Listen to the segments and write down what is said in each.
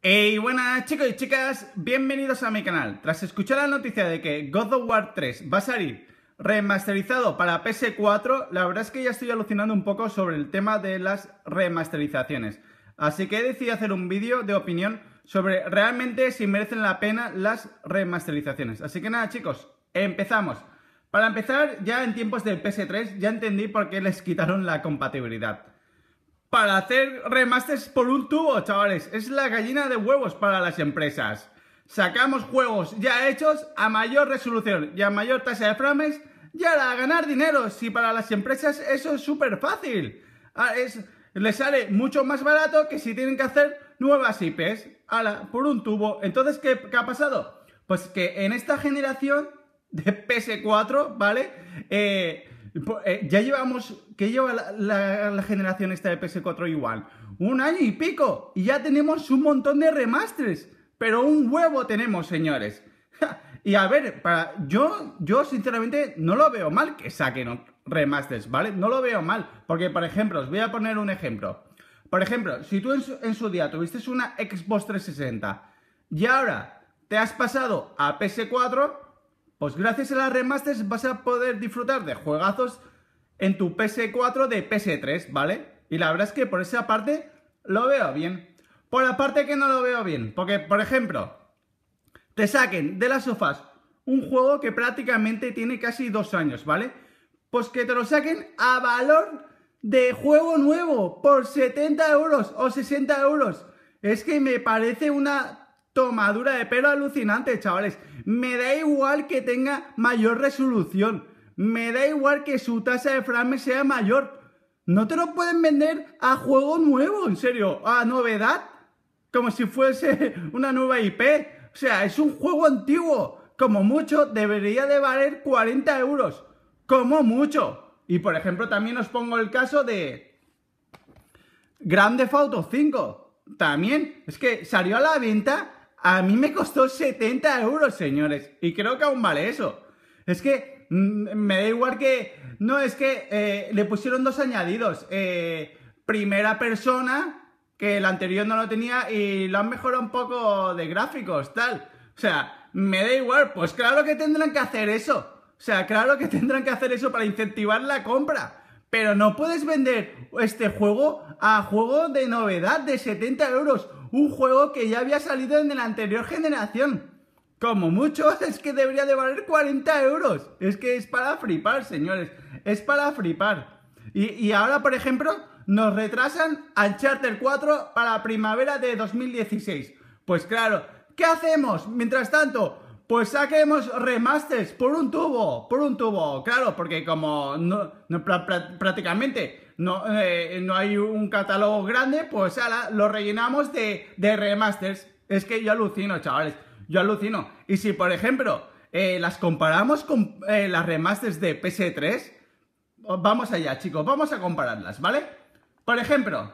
Hey, buenas chicos y chicas, bienvenidos a mi canal. Tras escuchar la noticia de que God of War 3 va a salir remasterizado para PS4, la verdad es que ya estoy alucinando un poco sobre el tema de las remasterizaciones. Así que he decidido hacer un vídeo de opinión sobre realmente si merecen la pena las remasterizaciones. Así que nada chicos, empezamos. Para empezar, ya en tiempos del PS3 ya entendí por qué les quitaron la compatibilidad para hacer remasters por un tubo, chavales. Es la gallina de huevos para las empresas. Sacamos juegos ya hechos a mayor resolución y a mayor tasa de frames y ahora a ganar dinero. Si para las empresas eso es súper fácil. Ah, es, les sale mucho más barato que si tienen que hacer nuevas IPs por un tubo. Entonces, ¿qué, ¿qué, ha pasado? Pues que en esta generación de PS4, ¿vale? Eh, pues, eh, ya llevamos, ¿qué lleva la, generación esta de PS4 igual? Un año y pico, y ya tenemos un montón de remasters, pero un huevo tenemos, señores. y a ver, yo, yo sinceramente no lo veo mal que saquen remasters, ¿vale? No lo veo mal, porque por ejemplo, os voy a poner un ejemplo. Por ejemplo, si tú en su día tuviste una Xbox 360 y ahora te has pasado a PS4, pues gracias a las remasters vas a poder disfrutar de juegazos en tu PS4 de PS3, ¿vale? Y la verdad es que por esa parte lo veo bien. Por la parte que no lo veo bien, porque por ejemplo, te saquen de las sofás un juego que prácticamente tiene casi dos años, ¿vale? Pues que te lo saquen a valor de juego nuevo por 70 euros o 60 euros. Es que me parece una madura de pelo alucinante, chavales. Me da igual que tenga mayor resolución. Me da igual que su tasa de frame sea mayor. No te lo pueden vender a juego nuevo, en serio, a novedad. Como si fuese una nueva IP. O sea, es un juego antiguo. Como mucho, debería de valer 40 euros. Como mucho. Y por ejemplo, también os pongo el caso de Grand Theft Auto 5. También, es que salió a la venta a mí me costó 70 euros, señores. Y creo que aún vale eso. Es que mm, me da igual que... No, es que eh, le pusieron dos añadidos. Eh, primera persona, que el anterior no lo tenía, y lo han mejorado un poco de gráficos, tal. O sea, me da igual. Pues claro que tendrán que hacer eso. O sea, claro que tendrán que hacer eso para incentivar la compra. Pero no puedes vender este juego a juego de novedad de 70 euros. Un juego que ya había salido en la anterior generación. Como mucho es que debería de valer 40 euros. Es que es para flipar, señores. Es para flipar. Y, ahora, por ejemplo, nos retrasan al Charter 4 para primavera de 2016. Pues claro, ¿qué hacemos? Mientras tanto, pues saquemos remasters por un tubo, por un tubo, claro, porque como prácticamente no, eh, no, hay un catálogo grande, pues ahora lo rellenamos de, remasters. Es que yo alucino, chavales, yo alucino. Y si, por ejemplo, eh, las comparamos con eh, las remasters de PS3, vamos allá, chicos, vamos a compararlas, ¿vale? Por ejemplo,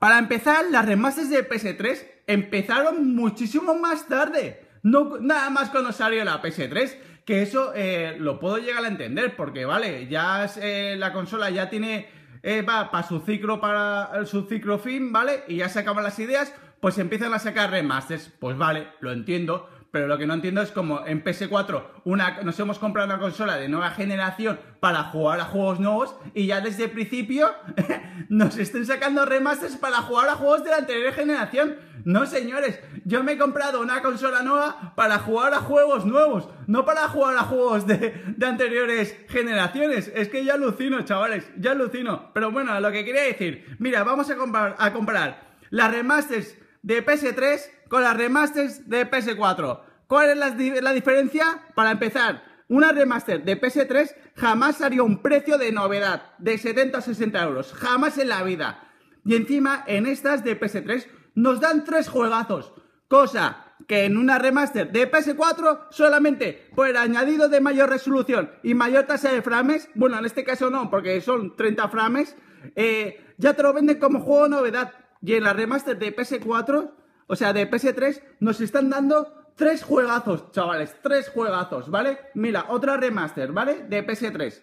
para empezar, las remasters de PS3 empezaron muchísimo más tarde. No, nada más cuando salió la PS3, que eso eh, lo puedo llegar a entender, porque vale, ya eh, la consola ya tiene, eh, para su ciclo, para su ciclo fin, ¿vale? Y ya se acaban las ideas, pues empiezan a sacar remasters, pues vale, lo entiendo, pero lo que no entiendo es como en PS4 una, nos hemos comprado una consola de nueva generación para jugar a juegos nuevos y ya desde el principio nos estén sacando remasters para jugar a juegos de la anterior generación. No, señores, yo me he comprado una consola nueva para jugar a juegos nuevos, no para jugar a juegos de, anteriores generaciones. Es que ya alucino, chavales, ya alucino. Pero bueno, lo que quería decir, mira, vamos a comprar, a comprar las remasters de PS3 con las remasters de PS4. ¿Cuál es la, diferencia? Para empezar, una remaster de PS3 jamás salió un precio de novedad de 70 a 60 euros. Jamás en la vida. Y encima, en estas de PS3 nos dan tres juegazos. Cosa que en una remaster de PS4 solamente por el añadido de mayor resolución y mayor tasa de frames, bueno, en este caso no, porque son 30 frames, eh, ya te lo venden como juego novedad. Y en la remaster de PS4 o sea, de PS3 nos están dando tres juegazos, chavales, tres juegazos, ¿vale? Mira, otra remaster, ¿vale? De PS3.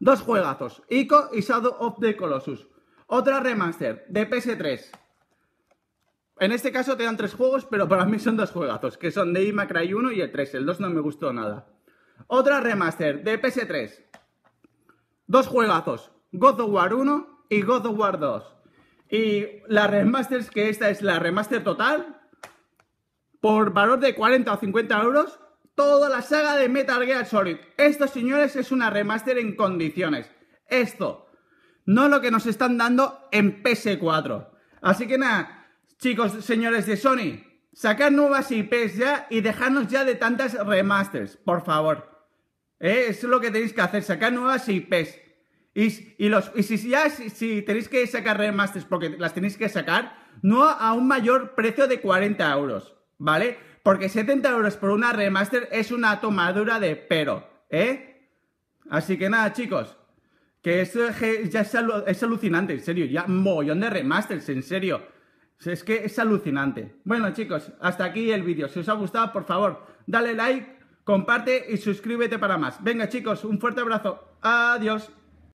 Dos juegazos, Ico y Shadow of the Colossus. Otra remaster de PS3. En este caso te dan tres juegos, pero para mí son dos juegazos, que son de Cry 1 y el 3. El 2 no me gustó nada. Otra remaster de PS3. Dos juegazos, God of War 1 y God of War 2. Y las remasters, que esta es la remaster total, por valor de 40 o 50 euros, toda la saga de Metal Gear Solid. Esto, señores, es una remaster en condiciones. Esto, no lo que nos están dando en PS4. Así que nada, chicos, señores de Sony, sacad nuevas IPs ya y dejadnos ya de tantas remasters, por favor. Eso eh, es lo que tenéis que hacer, sacar nuevas IPs. Y, los, si ya si, tenéis que sacar remasters porque las tenéis que sacar, no a un mayor precio de 40 euros, ¿vale? Porque 70 euros por una remaster es una tomadura de pero, ¿eh? Así que nada, chicos. Que esto ya es, alucinante, en serio. Ya un mollón de remasters, en serio. Es que es alucinante. Bueno, chicos, hasta aquí el vídeo. Si os ha gustado, por favor, dale like, comparte y suscríbete para más. Venga, chicos, un fuerte abrazo. Adiós.